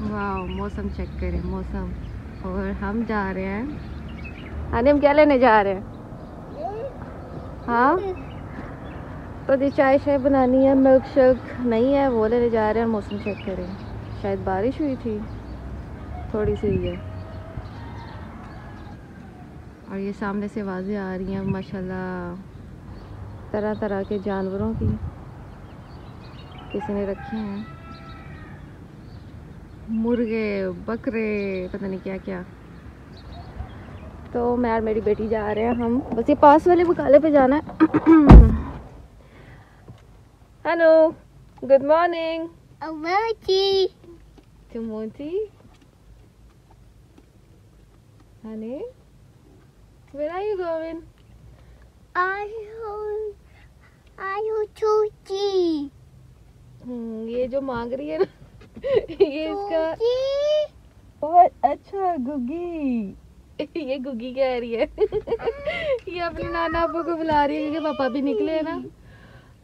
वाह मौसम चेक करें मौसम और हम जा रहे हैं हम क्या लेने जा रहे हैं हाँ तो जी चाय शाय बनानी है मिल्क शेक नहीं है वो लेने जा रहे हैं मौसम चेक करें शायद बारिश हुई थी थोड़ी सी ये और ये सामने से आवाज़ें आ रही हैं माशाल्लाह तरह तरह के जानवरों की किसी ने रखे हैं मुर्गे बकरे पता नहीं क्या क्या तो मैं और मेरी बेटी जा रहे हैं हम बस ये पास वाले बकाले पे जाना है hello good morning you going? I I hmm, ये जो मांग रही है ना ये इसका बहुत अच्छा गुगी ये गुगी कह रही है ये अपने नाना आपू को बुला रही है पापा भी निकले है ना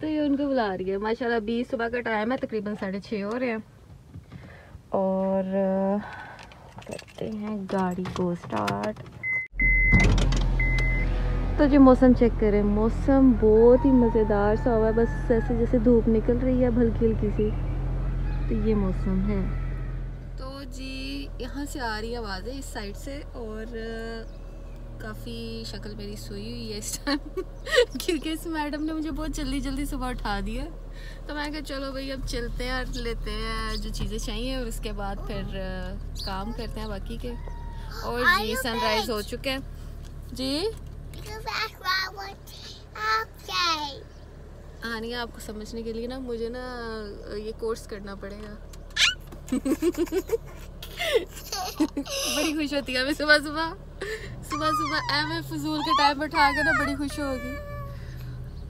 तो ये उनको बुला रही है माशाल्लाह अभी सुबह का टाइम है तकरीबन साढ़े छः हो रहे हैं और करते हैं गाड़ी को स्टार्ट तो जो मौसम चेक करें मौसम बहुत ही मज़ेदार सा हुआ है बस ऐसे जैसे धूप निकल रही है हल्की हल्की सी तो ये मौसम है तो जी यहाँ से आ रही आवाज़ है इस साइड से और काफ़ी शक्ल मेरी सोई हुई है इस टाइम क्योंकि इस मैडम ने मुझे बहुत जल्दी जल्दी सुबह उठा दिया तो मैंने कहा चलो भाई अब चलते हैं और लेते हैं जो चीज़ें चाहिए और उसके बाद फिर काम करते हैं बाकी के और जी सनराइज़ हो चुका है जी आनिया आपको समझने के लिए ना मुझे ना ये कोर्स करना पड़ेगा बड़ी खुश होती है मैं सुबह सुबह सुबह सुबह एम ए फजूल के टाइम पर उठा के ना बड़ी खुश होगी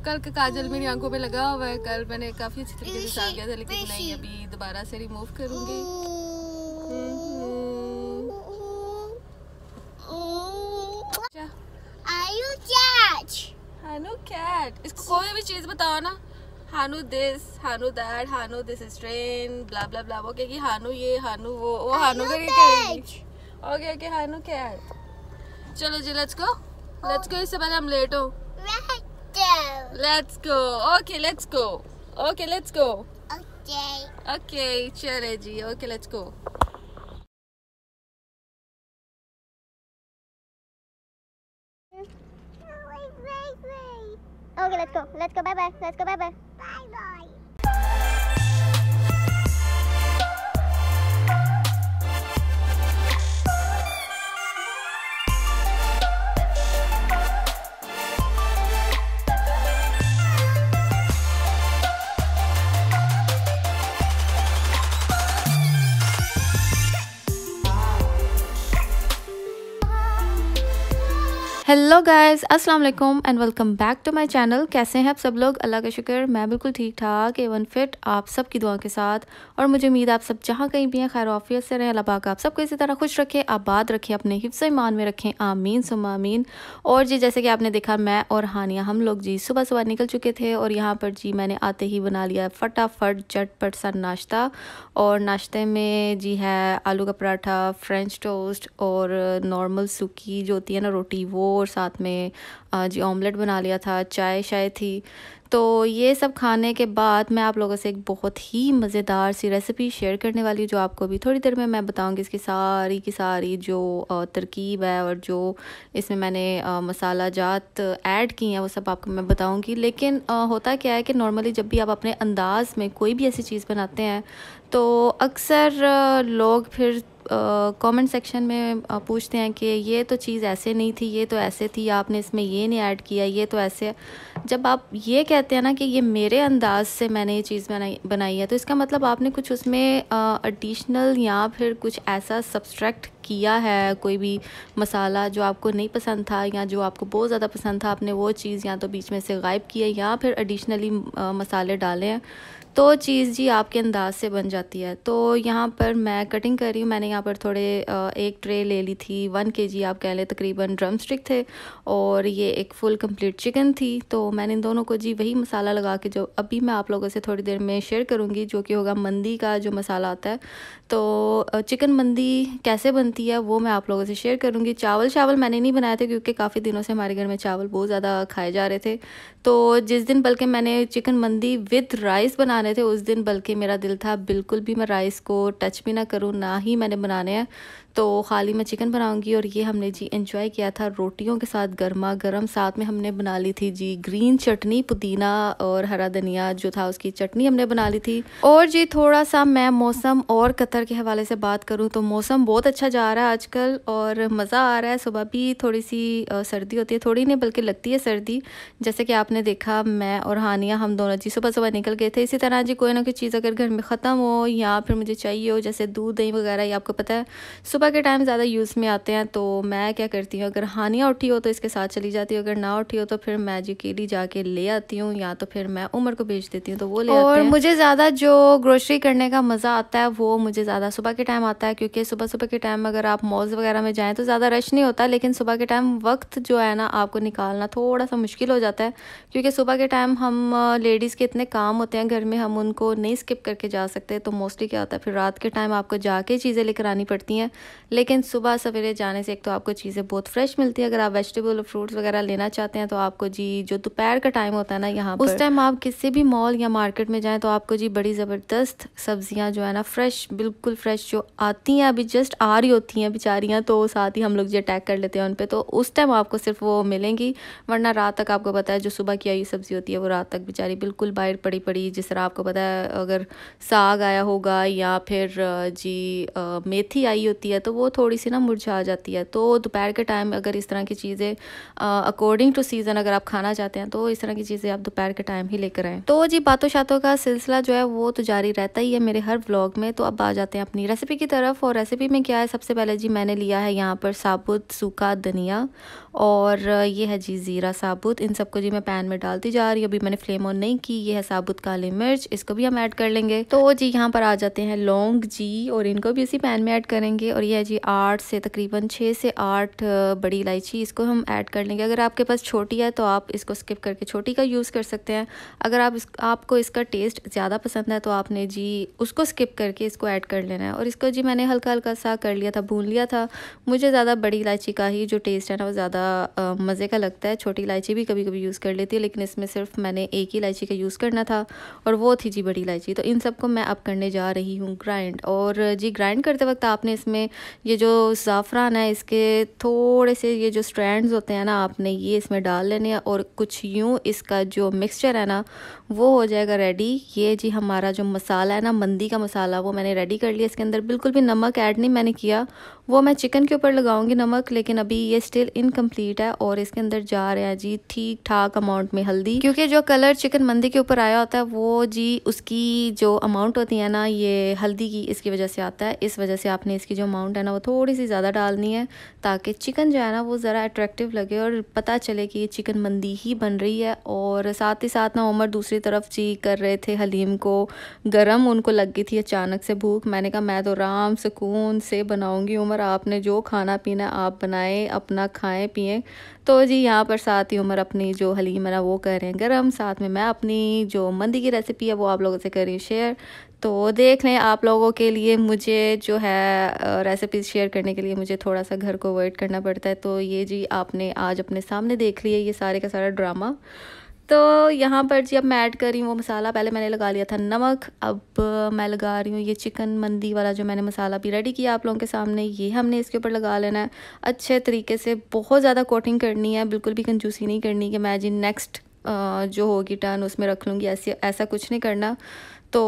कल का काजल मेरी आंखों पे लगा हुआ है कल मैंने काफी अच्छी तरीके से साफ किया था लेकिन नहीं अभी दोबारा से रिमूव करूंगी हम्म। Are you judge? हानू कैट इसको कोई भी चीज़ बताओ ना हानू दिस हानू दैट हानू this is train blah blah blah वो कहेगी हानू ये हानू वो वो हानू करके करेगी ओके ओके हानू कैट चलो जी लेट्स गो लेट्स गो इससे पहले हम लेट हो let's go okay let's go okay let's go okay चले जी okay let's go Okay, let's go. Let's go. Bye bye. Let's go. Bye bye. Bye bye. Hello guys अस्सलाम वालेकुम and welcome back to my channel कैसे हैं आप सब लोग अल्लाह का शुक्र मैं बिल्कुल ठीक ठाक एवन फिट आप सब की दुआ के साथ और मुझे उम्मीद आप सब जहाँ कहीं भी हैं खैर ऑफियत से रहें अल्लाह पाक आप सबको इसी तरह खुश रखें आबाद रखें अपने हिफ्स ईमान में रखें आमीन सुमामीन और जी जैसे कि आपने देखा मैं और हानिया हम लोग जी सुबह सुबह निकल चुके थे और यहाँ पर जी मैंने आते ही बना लिया फटाफट झटपट सा नाश्ता और नाश्ते में जी है आलू का पराठा फ्रेंच टोस्ट और नॉर्मल सूखी जो होती है ना रोटी वो और साथ में जी ऑमलेट बना लिया था चाय शाय थी तो ये सब खाने के बाद मैं आप लोगों से एक बहुत ही मज़ेदार सी रेसिपी शेयर करने वाली जो आपको भी थोड़ी देर में मैं बताऊँगी इसकी सारी की सारी जो तरकीब है और जो इसमें मैंने मसाला जात ऐड की हैं वो सब आपको मैं बताऊँगी लेकिन होता क्या है कि नॉर्मली जब भी आप अपने अंदाज़ में कोई भी ऐसी चीज़ बनाते हैं तो अक्सर लोग फिर कमेंट सेक्शन में पूछते हैं कि ये तो चीज़ ऐसे नहीं थी ये तो ऐसे थी आपने इसमें ये नहीं ऐड किया ये तो ऐसे जब आप ये कहते हैं ना कि ये मेरे अंदाज से मैंने ये चीज़ बनाई बनाई है तो इसका मतलब आपने कुछ उसमें एडिशनल या फिर कुछ ऐसा सब्सट्रैक्ट किया है कोई भी मसाला जो आपको नहीं पसंद था या जो आपको बहुत ज़्यादा पसंद था आपने वो चीज़ या तो बीच में से गायब किया या फिर एडिशनली मसाले डाले हैं तो चीज़ जी आपके अंदाज से बन जाती है तो यहाँ पर मैं कटिंग कर रही हूँ मैंने यहाँ पर थोड़े एक ट्रे ले ली थी वन के जी आप कह लें तकरीबन ड्रम स्टिक थे और ये एक फुल कंप्लीट चिकन थी तो मैंने इन दोनों को जी वही मसाला लगा के जो अभी मैं आप लोगों से थोड़ी देर में शेयर करूँगी जो कि होगा मंदी का जो मसाला आता है तो चिकन मंदी कैसे बनती है वो मैं आप लोगों से शेयर करूँगी चावल चावल मैंने नहीं बनाए थे क्योंकि काफ़ी दिनों से हमारे घर में चावल बहुत ज़्यादा खाए जा रहे थे तो जिस दिन बल्कि मैंने चिकन मंदी विथ राइस बना बनाने थे उस दिन बल्कि मेरा दिल था बिल्कुल भी मैं राइस को टच भी ना करूँ ना ही मैंने बनाने हैं तो खाली मैं चिकन बनाऊंगी और ये हमने जी एंजॉय किया था रोटियों के साथ गर्मा गर्म साथ में हमने बना ली थी जी ग्रीन चटनी पुदीना और हरा धनिया जो था उसकी चटनी हमने बना ली थी और जी थोड़ा सा मैं मौसम और कतर के हवाले से बात करूँ तो मौसम बहुत अच्छा जा रहा है आजकल और मज़ा आ रहा है सुबह भी थोड़ी सी सर्दी होती है थोड़ी नहीं बल्कि लगती है सर्दी जैसे कि आपने देखा मैं और हानिया हम दोनों जी सुबह सुबह निकल गए थे इसी तरह जी कोई ना कोई चीज़ अगर घर में ख़त्म हो या फिर मुझे चाहिए हो जैसे दूध दही वगैरह ये आपको पता है सुबह सुबह के टाइम ज़्यादा यूज़ में आते हैं तो मैं क्या करती हूँ अगर हानिया उठी हो तो इसके साथ चली जाती हूँ अगर ना उठी हो तो फिर मैं जो जाके ले आती हूँ या तो फिर मैं उमर को भेज देती हूँ तो वो ले और मुझे ज़्यादा जो ग्रोसरी करने का मज़ा आता है वो मुझे ज़्यादा सुबह के टाइम आता है क्योंकि सुबह सुबह के टाइम अगर आप मॉल्स वगैरह में जाएँ तो ज़्यादा रश नहीं होता लेकिन सुबह के टाइम वक्त जो है ना आपको निकालना थोड़ा सा मुश्किल हो जाता है क्योंकि सुबह के टाइम हम लेडीज़ के इतने काम होते हैं घर में हम उनको नहीं स्किप करके जा सकते तो मोस्टली क्या होता है फिर रात के टाइम आपको जाके चीज़ें लेकर आनी पड़ती हैं लेकिन सुबह सवेरे जाने से एक तो आपको चीज़ें बहुत फ्रेश मिलती है अगर आप वेजिटेबल और फ्रूट्स वगैरह लेना चाहते हैं तो आपको जी जो दोपहर का टाइम होता है ना यहाँ उस टाइम आप किसी भी मॉल या मार्केट में जाएँ तो आपको जी बड़ी ज़बरदस्त सब्जियाँ जो है ना फ्रेश बिल्कुल फ्रेश जो आती हैं अभी जस्ट आ रही होती हैं बेचारियाँ तो साथ ही हम लोग जी अटैक कर लेते हैं उन पर तो उस टाइम आपको सिर्फ वो मिलेंगी वरना रात तक आपको पता है जो सुबह की आई सब्ज़ी होती है वो रात तक बेचारी बिल्कुल बाहर पड़ी पड़ी जिस तरह आपको पता है अगर साग आया होगा या फिर जी मेथी आई होती है तो वो थोड़ी सी ना मुरझा जाती है तो दोपहर के टाइम अगर इस तरह की चीज़ें अकॉर्डिंग टू सीज़न अगर आप खाना चाहते हैं तो इस तरह की चीज़ें आप दोपहर के टाइम ही लेकर आएँ तो जी बातों शातों का सिलसिला जो है वो तो जारी रहता ही है मेरे हर ब्लॉग में तो अब आ जाते हैं अपनी रेसिपी की तरफ और रेसिपी में क्या है सबसे पहले जी मैंने लिया है यहाँ पर साबुत सूखा धनिया और ये है जी ज़ीरा साबुत इन सबको जी मैं पैन में डालती जा रही हूँ अभी मैंने फ्लेम ऑन नहीं की ये है साबुत काली मिर्च इसको भी हम ऐड कर लेंगे तो जी यहाँ पर आ जाते हैं लौंग जी और इनको भी इसी पैन में ऐड करेंगे और ये है जी आठ से तकरीबन छः से आठ बड़ी इलायची इसको हम ऐड कर लेंगे अगर आपके पास छोटी है तो आप इसको स्किप करके छोटी का यूज़ कर सकते हैं अगर आप इस आपको इसका टेस्ट ज़्यादा पसंद है तो आपने जी उसको स्किप करके इसको ऐड कर लेना है और इसको जी मैंने हल्का हल्का सा कर लिया था भून लिया था मुझे ज़्यादा बड़ी इलायची का ही जो टेस्ट है ना वो ज़्यादा मज़े का लगता है छोटी इलायची भी कभी कभी यूज़ कर लेती है लेकिन इसमें सिर्फ मैंने एक ही इलायची का यूज़ करना था और वो थी जी बड़ी इलायची तो इन सबको मैं अब करने जा रही हूँ ग्राइंड और जी ग्राइंड करते वक्त आपने इसमें ये जो ज़ाफ़रान है इसके थोड़े से ये जो स्ट्रैंड्स होते हैं ना आपने ये इसमें डाल लेने हैं और कुछ यूँ इसका जो मिक्सचर है ना वो हो जाएगा रेडी ये जी हमारा जो मसाला है ना मंदी का मसाला वो मैंने रेडी कर लिया इसके अंदर बिल्कुल भी नमक ऐड नहीं मैंने किया वो मैं चिकन के ऊपर लगाऊंगी नमक लेकिन अभी ये स्टिल इनकम्प्लीट है और इसके अंदर जा रहे हैं जी ठीक ठाक अमाउंट में हल्दी क्योंकि जो कलर चिकन मंदी के ऊपर आया होता है वो जी उसकी जो अमाउंट होती है ना ये हल्दी की इसकी वजह से आता है इस वजह से आपने इसकी जो अमाउंट है ना वो थोड़ी सी ज़्यादा डालनी है ताकि चिकन जो है ना वो ज़रा अट्रैक्टिव लगे और पता चले कि ये चिकन मंदी ही बन रही है और साथ ही साथ ना उम्र दूसरी दूसरी तरफ जी कर रहे थे हलीम को गरम उनको लग गई थी अचानक से भूख मैंने कहा मैं तो आराम सुकून से बनाऊंगी उमर आपने जो खाना पीना आप बनाएं अपना खाएं पिएं तो जी यहाँ पर साथ ही उमर अपनी जो हलीम है ना वो कर रहे हैं गर्म साथ में मैं अपनी जो मंदी की रेसिपी है वो आप लोगों से कर रही हूँ शेयर तो देख लें आप लोगों के लिए मुझे जो है रेसिपी शेयर करने के लिए मुझे थोड़ा सा घर को अवॉइड करना पड़ता है तो ये जी आपने आज अपने सामने देख लिया ये सारे का सारा ड्रामा तो यहाँ पर जी अब मैं ऐड कर रही हूँ वो मसाला पहले मैंने लगा लिया था नमक अब मैं लगा रही हूँ ये चिकन मंदी वाला जो मैंने मसाला भी रेडी किया आप लोगों के सामने ये हमने इसके ऊपर लगा लेना है अच्छे तरीके से बहुत ज़्यादा कोटिंग करनी है बिल्कुल भी कंजूसी नहीं करनी कि मैं जी नेक्स्ट जो होगी टर्न उसमें रख लूँगी ऐसे ऐसा कुछ नहीं करना तो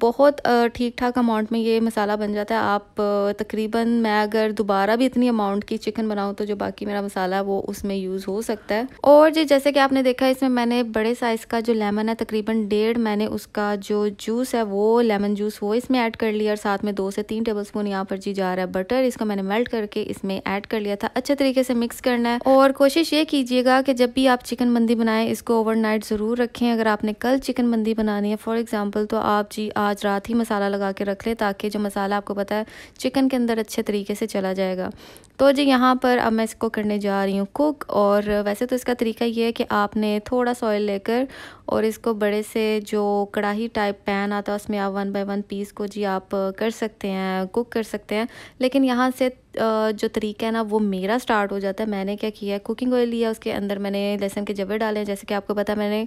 बहुत ठीक ठाक अमाउंट में ये मसाला बन जाता है आप तकरीबन मैं अगर दोबारा भी इतनी अमाउंट की चिकन बनाऊँ तो जो बाकी मेरा मसाला है वो उसमें यूज़ हो सकता है और जी जैसे कि आपने देखा इसमें मैंने बड़े साइज़ का जो लेमन है तकरीबन डेढ़ मैंने उसका जो जूस है वो लेमन जूस वो इसमें ऐड कर लिया और साथ में दो से तीन टेबल स्पून यहाँ पर जी जा रहा है बटर इसको मैंने मेल्ट करके इसमें ऐड कर लिया था अच्छे तरीके से मिक्स करना है और कोशिश ये कीजिएगा कि जब भी आप चिकन मंदी बनाएं इसको ओवरनाइट ज़रूर रखें अगर आपने कल चिकन मंदी बनानी है फॉर एग्जाम्पल तो आप जी आज रात ही मसाला लगा के रख लें ताकि जो मसाला आपको पता है चिकन के अंदर अच्छे तरीके से चला जाएगा तो जी यहाँ पर अब मैं इसको करने जा रही हूँ कुक और वैसे तो इसका तरीका ये है कि आपने थोड़ा सा ऑयल लेकर और इसको बड़े से जो कढ़ाई टाइप पैन आता है उसमें आप वन बाय वन पीस को जी आप कर सकते हैं कुक कर सकते हैं लेकिन यहाँ से जो तरीका है ना वो मेरा स्टार्ट हो जाता है मैंने क्या किया है कुकिंग ऑयल लिया उसके अंदर मैंने लहसन के जबे डाले हैं जैसे कि आपको पता मैंने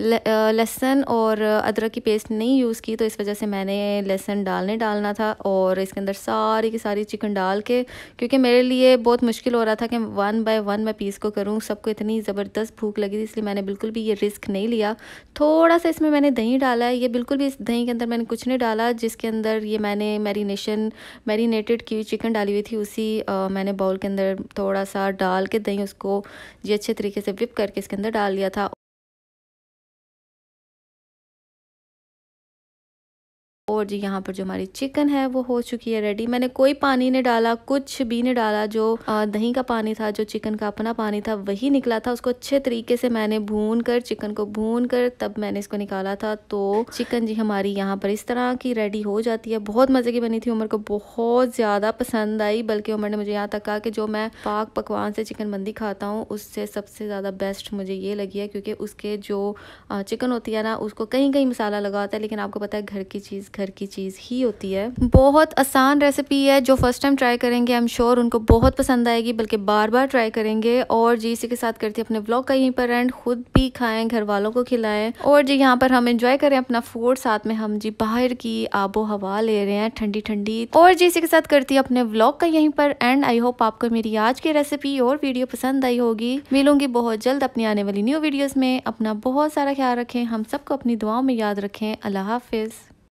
लहसन और अदरक की पेस्ट नहीं यूज़ की तो इस वजह से मैंने लहसन डालने डालना था और इसके अंदर सारी की सारी चिकन डाल के क्योंकि मेरे लिए बहुत मुश्किल हो रहा था कि वन बाय वन मैं पीस को करूँ सबको इतनी ज़बरदस्त भूख लगी थी इसलिए मैंने बिल्कुल भी ये रिस्क नहीं लिया थोड़ा सा इसमें मैंने दही डाला है ये बिल्कुल भी इस दही के अंदर मैंने कुछ नहीं डाला जिसके अंदर ये मैंने मैरिनेशन मैरिनेटेड की चिकन डाली हुई थी उसी आ, मैंने बाउल के अंदर थोड़ा सा डाल के दही उसको जी अच्छे तरीके से विप करके इसके अंदर डाल दिया था और जी यहाँ पर जो हमारी चिकन है वो हो चुकी है रेडी मैंने कोई पानी नहीं डाला कुछ भी नहीं डाला जो दही का पानी था जो चिकन का अपना पानी था वही निकला था उसको अच्छे तरीके से मैंने भून कर चिकन को भून कर तब मैंने इसको निकाला था तो चिकन जी हमारी यहाँ पर इस तरह की रेडी हो जाती है बहुत मज़े की बनी थी उमर को बहुत ज़्यादा पसंद आई बल्कि उमर ने मुझे यहाँ तक कहा कि जो मैं पाक पकवान से चिकन बंदी खाता हूँ उससे सबसे ज़्यादा बेस्ट मुझे ये लगी है क्योंकि उसके जो चिकन होती है ना उसको कहीं कहीं मसाला लगा होता है लेकिन आपको पता है घर की चीज़ घर घर की चीज़ ही होती है बहुत आसान रेसिपी है जो फर्स्ट टाइम ट्राई करेंगे आई एम श्योर उनको बहुत पसंद आएगी बल्कि बार बार ट्राई करेंगे और जी इसी के साथ करती है अपने ब्लॉग का यहीं पर एंड खुद भी खाएं घर वालों को खिलाएं और जी यहाँ पर हम इंजॉय करें अपना फूड साथ में हम जी बाहर की आबो हवा ले रहे हैं ठंडी ठंडी और जी इसी के साथ करती है अपने ब्लॉग का यहीं पर एंड आई होप आपको मेरी आज की रेसिपी और वीडियो पसंद आई होगी मिलूंगी बहुत जल्द अपनी आने वाली न्यू वीडियोज में अपना बहुत सारा ख्याल रखें हम सबको अपनी दुआओं में याद रखें अल्लाह हाफिज़